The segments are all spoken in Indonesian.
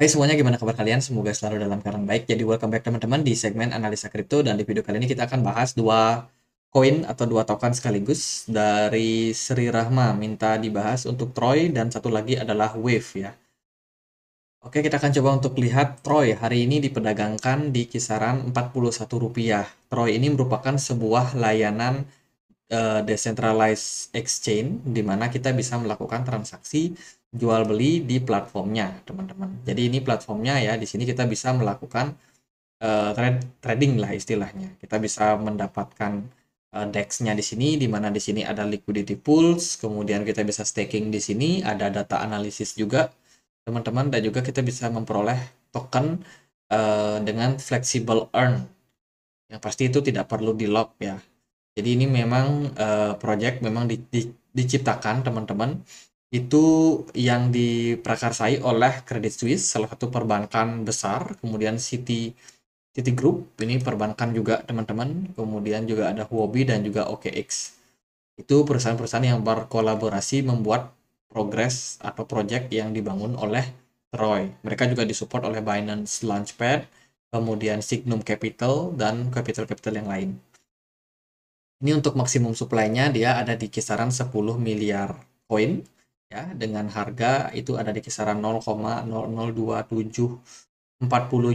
Hai hey semuanya, gimana kabar kalian? Semoga selalu dalam keadaan baik. Jadi welcome back teman-teman di segmen analisa kripto dan di video kali ini kita akan bahas dua koin atau dua token sekaligus dari Sri Rahma minta dibahas untuk Troy dan satu lagi adalah Wave ya. Oke, kita akan coba untuk lihat Troy hari ini diperdagangkan di kisaran Rp41. Troy ini merupakan sebuah layanan uh, decentralized exchange di mana kita bisa melakukan transaksi jual beli di platformnya teman-teman jadi ini platformnya ya di sini kita bisa melakukan uh, trading lah istilahnya kita bisa mendapatkan uh, dexnya di sini di mana di sini ada liquidity pools kemudian kita bisa staking di sini ada data analisis juga teman-teman dan juga kita bisa memperoleh token uh, dengan flexible earn yang pasti itu tidak perlu di lock ya jadi ini memang uh, project memang di, di, diciptakan teman-teman itu yang diprakarsai oleh Credit Suisse, salah satu perbankan besar, kemudian City City Group, ini perbankan juga teman-teman, kemudian juga ada Huobi dan juga OKX. Itu perusahaan-perusahaan yang berkolaborasi membuat progres atau project yang dibangun oleh Troy. Mereka juga disupport oleh Binance Launchpad, kemudian Signum Capital dan capital-capital yang lain. Ini untuk maksimum supply-nya dia ada di kisaran 10 miliar koin ya dengan harga itu ada di kisaran 0,002740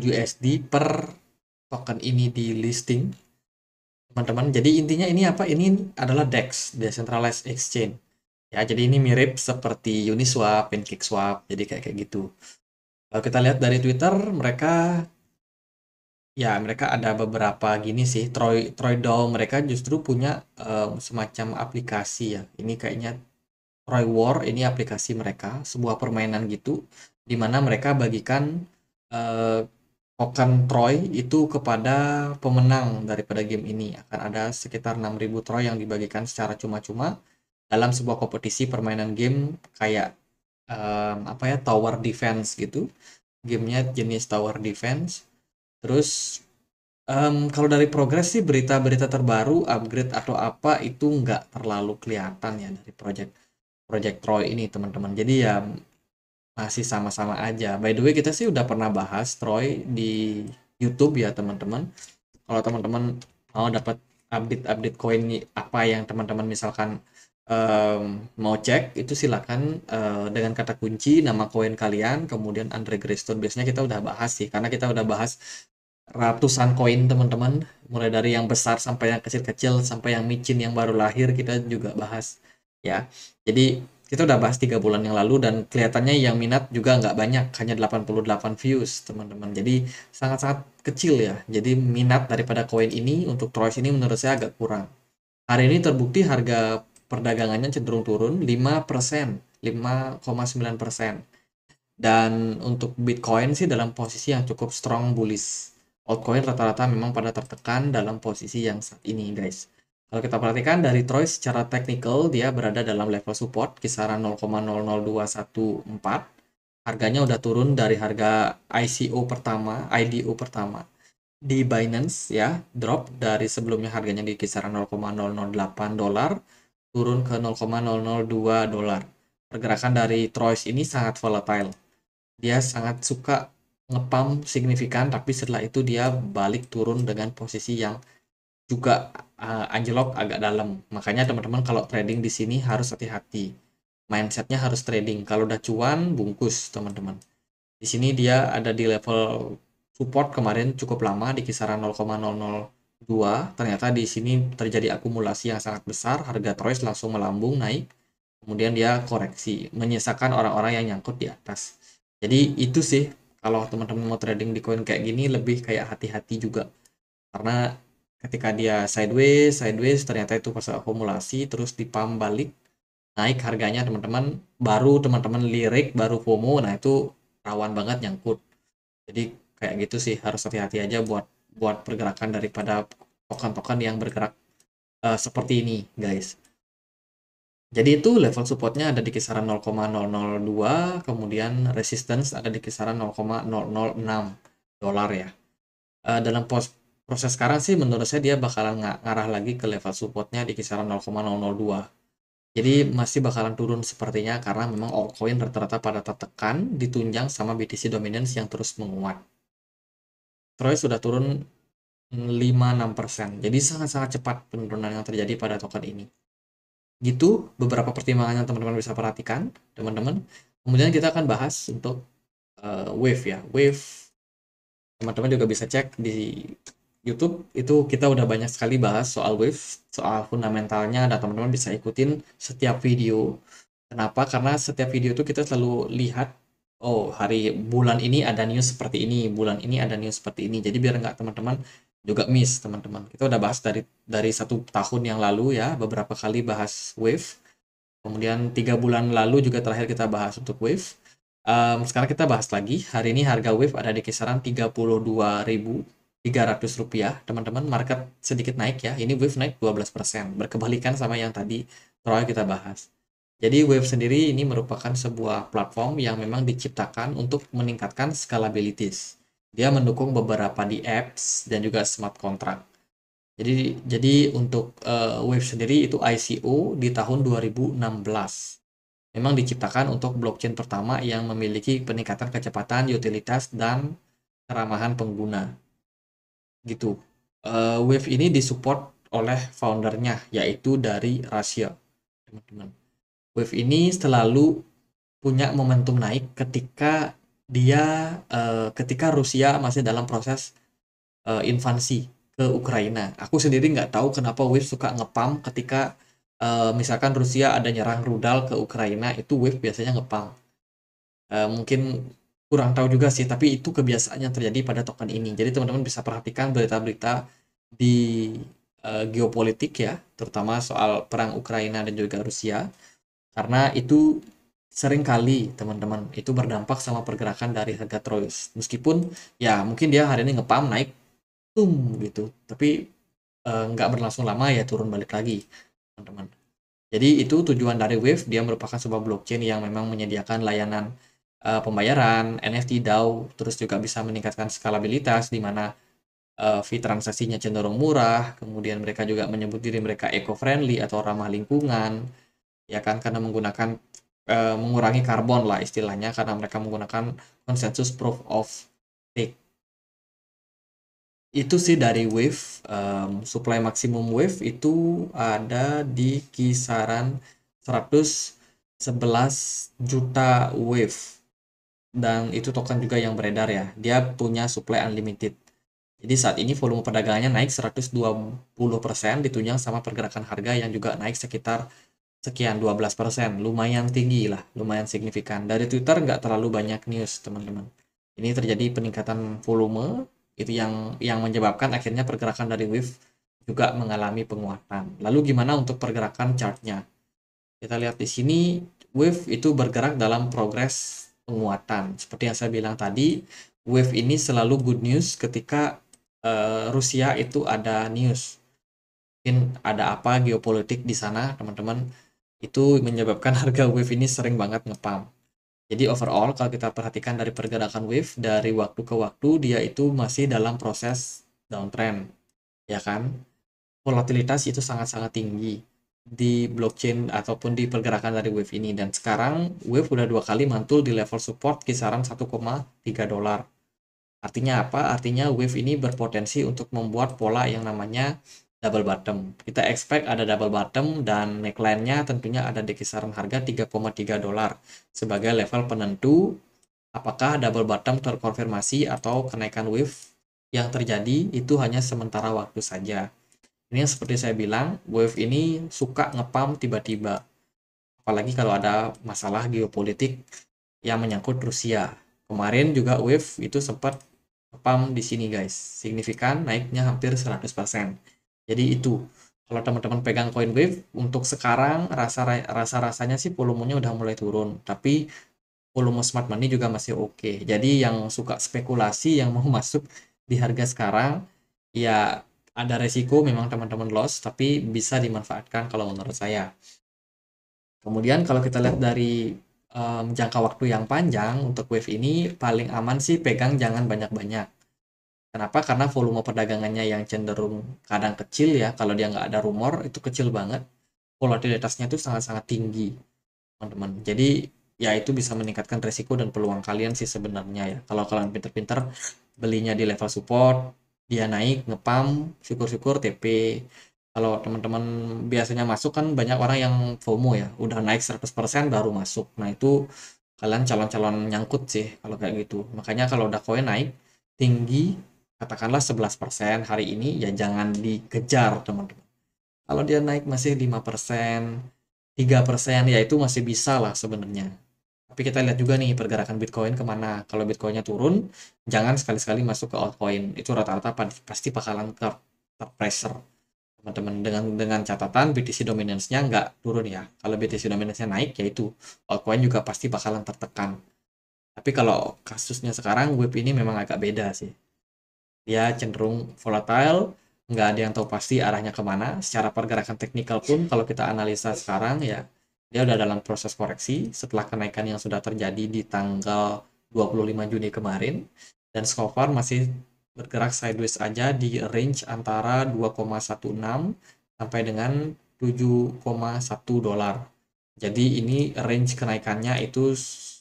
USD per token ini di listing teman-teman jadi intinya ini apa ini adalah DEX decentralized exchange ya jadi ini mirip seperti Uniswap Pancake Swap jadi kayak kayak gitu kalau kita lihat dari Twitter mereka ya mereka ada beberapa gini sih Troy Troy Doll mereka justru punya uh, semacam aplikasi ya ini kayaknya Roy War ini aplikasi mereka sebuah permainan gitu di mana mereka bagikan uh, token Troy itu kepada pemenang daripada game ini akan ada sekitar 6000 Troy yang dibagikan secara cuma-cuma dalam sebuah kompetisi permainan game kayak um, apa ya tower defense gitu gamenya jenis tower defense terus um, kalau dari progres sih berita-berita terbaru upgrade atau apa itu nggak terlalu kelihatan ya dari project Project Troy ini teman-teman. Jadi ya masih sama-sama aja. By the way kita sih udah pernah bahas Troy di YouTube ya teman-teman. Kalau teman-teman mau dapat update-update koin apa yang teman-teman misalkan um, mau cek itu silakan uh, dengan kata kunci nama koin kalian kemudian Andre Greystone biasanya kita udah bahas sih karena kita udah bahas ratusan koin teman-teman mulai dari yang besar sampai yang kecil-kecil sampai yang micin yang baru lahir kita juga bahas ya. Jadi kita udah bahas tiga bulan yang lalu dan kelihatannya yang minat juga nggak banyak hanya 88 views teman-teman jadi sangat-sangat kecil ya jadi minat daripada koin ini untuk Troy ini menurut saya agak kurang hari ini terbukti harga perdagangannya cenderung turun 5% 5,9% dan untuk Bitcoin sih dalam posisi yang cukup strong bullish altcoin rata-rata memang pada tertekan dalam posisi yang saat ini guys kalau kita perhatikan dari Troy secara teknikal dia berada dalam level support kisaran 0,00214. Harganya udah turun dari harga ICO pertama, IDO pertama. Di Binance ya, drop dari sebelumnya harganya di kisaran 0,008 dolar turun ke 0,002 dolar. Pergerakan dari Troy ini sangat volatile. Dia sangat suka ngepam signifikan tapi setelah itu dia balik turun dengan posisi yang juga uh, anjlok agak dalam. Makanya teman-teman kalau trading di sini harus hati-hati. Mindsetnya harus trading. Kalau udah cuan, bungkus teman-teman. Di sini dia ada di level support kemarin cukup lama di kisaran 0,002. Ternyata di sini terjadi akumulasi yang sangat besar. Harga Troyes langsung melambung naik. Kemudian dia koreksi, menyisakan orang-orang yang nyangkut di atas. Jadi itu sih kalau teman-teman mau trading di koin kayak gini lebih kayak hati-hati juga. Karena ketika dia sideways sideways ternyata itu pas akumulasi terus dipam balik naik harganya teman-teman baru teman-teman lirik baru FOMO nah itu rawan banget nyangkut jadi kayak gitu sih harus hati-hati aja buat buat pergerakan daripada token-token yang bergerak uh, seperti ini guys jadi itu level supportnya ada di kisaran 0,002 kemudian resistance ada di kisaran 0,006 dolar ya uh, dalam pos proses sekarang sih menurut saya dia bakalan ng ngarah lagi ke level supportnya di kisaran 0,002 jadi masih bakalan turun sepertinya karena memang altcoin rata-rata pada tertekan ditunjang sama BTC dominance yang terus menguat Troy sudah turun 5-6% jadi sangat-sangat cepat penurunan yang terjadi pada token ini gitu beberapa pertimbangan teman-teman bisa perhatikan teman-teman kemudian kita akan bahas untuk uh, wave ya wave teman-teman juga bisa cek di YouTube itu kita udah banyak sekali bahas soal wave, soal fundamentalnya dan teman-teman bisa ikutin setiap video. Kenapa? Karena setiap video itu kita selalu lihat oh hari bulan ini ada news seperti ini, bulan ini ada news seperti ini. Jadi biar nggak teman-teman juga miss teman-teman. Kita udah bahas dari dari satu tahun yang lalu ya beberapa kali bahas wave. Kemudian tiga bulan lalu juga terakhir kita bahas untuk wave. Um, sekarang kita bahas lagi. Hari ini harga wave ada di kisaran 32.000 300 rupiah teman-teman market sedikit naik ya ini wave naik 12% berkebalikan sama yang tadi Troy kita bahas jadi wave sendiri ini merupakan sebuah platform yang memang diciptakan untuk meningkatkan scalability dia mendukung beberapa di apps dan juga smart contract jadi jadi untuk uh, wave sendiri itu ICO di tahun 2016 memang diciptakan untuk blockchain pertama yang memiliki peningkatan kecepatan utilitas dan keramahan pengguna gitu. Uh, Wave ini disupport oleh foundernya yaitu dari Russia, teman-teman. Wave ini selalu punya momentum naik ketika dia uh, ketika Rusia masih dalam proses uh, invasi ke Ukraina. Aku sendiri nggak tahu kenapa Wave suka ngepam ketika uh, misalkan Rusia ada nyerang rudal ke Ukraina itu Wave biasanya ngepam. Uh, mungkin kurang tahu juga sih tapi itu kebiasaan yang terjadi pada token ini jadi teman-teman bisa perhatikan berita-berita di uh, geopolitik ya terutama soal perang Ukraina dan juga Rusia karena itu sering kali teman-teman itu berdampak sama pergerakan dari harga Troyes meskipun ya mungkin dia hari ini ngepam naik tum gitu tapi uh, berlangsung lama ya turun balik lagi teman-teman jadi itu tujuan dari Wave dia merupakan sebuah blockchain yang memang menyediakan layanan uh, pembayaran, NFT DAO, terus juga bisa meningkatkan skalabilitas di mana uh, fee transaksinya cenderung murah, kemudian mereka juga menyebut diri mereka eco-friendly atau ramah lingkungan, ya kan karena menggunakan uh, mengurangi karbon lah istilahnya karena mereka menggunakan consensus proof of stake. Itu sih dari wave, um, supply maksimum wave itu ada di kisaran 111 juta wave dan itu token juga yang beredar ya. Dia punya supply unlimited. Jadi saat ini volume perdagangannya naik 120% ditunjang sama pergerakan harga yang juga naik sekitar sekian 12%. Lumayan tinggi lah, lumayan signifikan. Dari Twitter nggak terlalu banyak news, teman-teman. Ini terjadi peningkatan volume itu yang yang menyebabkan akhirnya pergerakan dari wave juga mengalami penguatan. Lalu gimana untuk pergerakan chartnya? Kita lihat di sini wave itu bergerak dalam progres penguatan. Seperti yang saya bilang tadi, wave ini selalu good news ketika uh, Rusia itu ada news. Mungkin ada apa geopolitik di sana, teman-teman. Itu menyebabkan harga wave ini sering banget ngepam. Jadi overall kalau kita perhatikan dari pergerakan wave dari waktu ke waktu dia itu masih dalam proses downtrend. Ya kan? Volatilitas itu sangat-sangat tinggi di blockchain ataupun di pergerakan dari wave ini dan sekarang wave udah dua kali mantul di level support kisaran 1,3 dolar artinya apa artinya wave ini berpotensi untuk membuat pola yang namanya double bottom kita expect ada double bottom dan neckline nya tentunya ada di kisaran harga 3,3 dolar sebagai level penentu apakah double bottom terkonfirmasi atau kenaikan wave yang terjadi itu hanya sementara waktu saja ini yang seperti saya bilang wave ini suka ngepam tiba-tiba apalagi kalau ada masalah geopolitik yang menyangkut Rusia kemarin juga wave itu sempat ngepam di sini guys signifikan naiknya hampir 100% jadi itu kalau teman-teman pegang coin wave untuk sekarang rasa rasa rasanya sih volumenya udah mulai turun tapi volume smart money juga masih oke okay. jadi yang suka spekulasi yang mau masuk di harga sekarang ya ada resiko memang teman-teman loss tapi bisa dimanfaatkan kalau menurut saya kemudian kalau kita lihat dari um, jangka waktu yang panjang untuk wave ini paling aman sih pegang jangan banyak-banyak Kenapa? Karena volume perdagangannya yang cenderung kadang kecil ya. Kalau dia nggak ada rumor, itu kecil banget. Volatilitasnya itu sangat-sangat tinggi, teman-teman. Jadi, ya itu bisa meningkatkan resiko dan peluang kalian sih sebenarnya ya. Kalau kalian pinter-pinter, belinya di level support, dia naik ngepam syukur-syukur TP kalau teman-teman biasanya masuk kan banyak orang yang FOMO ya udah naik 100% baru masuk nah itu kalian calon-calon nyangkut sih kalau kayak gitu makanya kalau udah koin naik tinggi katakanlah 11% hari ini ya jangan dikejar teman-teman kalau dia naik masih 5% 3% ya itu masih bisa lah sebenarnya tapi kita lihat juga nih pergerakan Bitcoin kemana kalau Bitcoinnya turun jangan sekali-sekali masuk ke altcoin itu rata-rata pasti bakalan ter, ter pressure teman-teman dengan dengan catatan BTC dominance-nya nggak turun ya kalau BTC dominance-nya naik yaitu altcoin juga pasti bakalan tertekan tapi kalau kasusnya sekarang web ini memang agak beda sih dia cenderung volatile nggak ada yang tahu pasti arahnya kemana secara pergerakan teknikal pun kalau kita analisa sekarang ya dia sudah dalam proses koreksi setelah kenaikan yang sudah terjadi di tanggal 25 Juni kemarin dan so far masih bergerak sideways aja di range antara 2,16 sampai dengan 7,1 dolar. Jadi ini range kenaikannya itu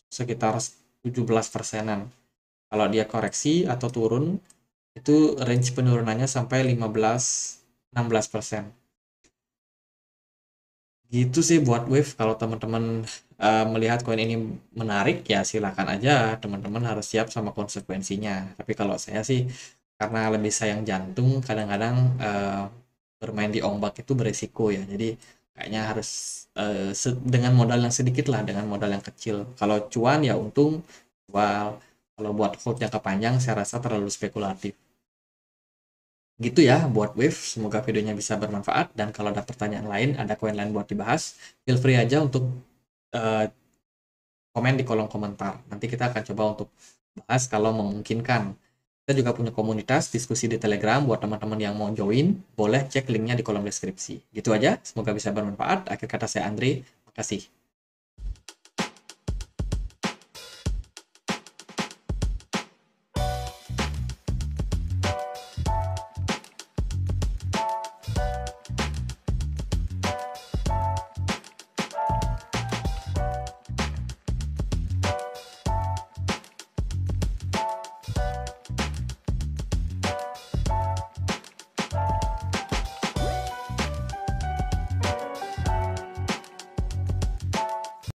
sekitar 17 persenan. Kalau dia koreksi atau turun, itu range penurunannya sampai 15-16 persen gitu sih buat Wave kalau teman-teman uh, melihat koin ini menarik ya silahkan aja teman-teman harus siap sama konsekuensinya tapi kalau saya sih karena lebih sayang jantung kadang-kadang uh, bermain di ombak itu berisiko ya jadi kayaknya harus uh, dengan modal yang sedikit lah dengan modal yang kecil kalau cuan ya untung jual kalau buat hold jangka panjang saya rasa terlalu spekulatif Gitu ya buat Wave, semoga videonya bisa bermanfaat dan kalau ada pertanyaan lain, ada koin lain buat dibahas, feel free aja untuk uh, komen di kolom komentar. Nanti kita akan coba untuk bahas kalau memungkinkan. Kita juga punya komunitas diskusi di Telegram buat teman-teman yang mau join, boleh cek linknya di kolom deskripsi. Gitu aja, semoga bisa bermanfaat. Akhir kata saya Andri, makasih.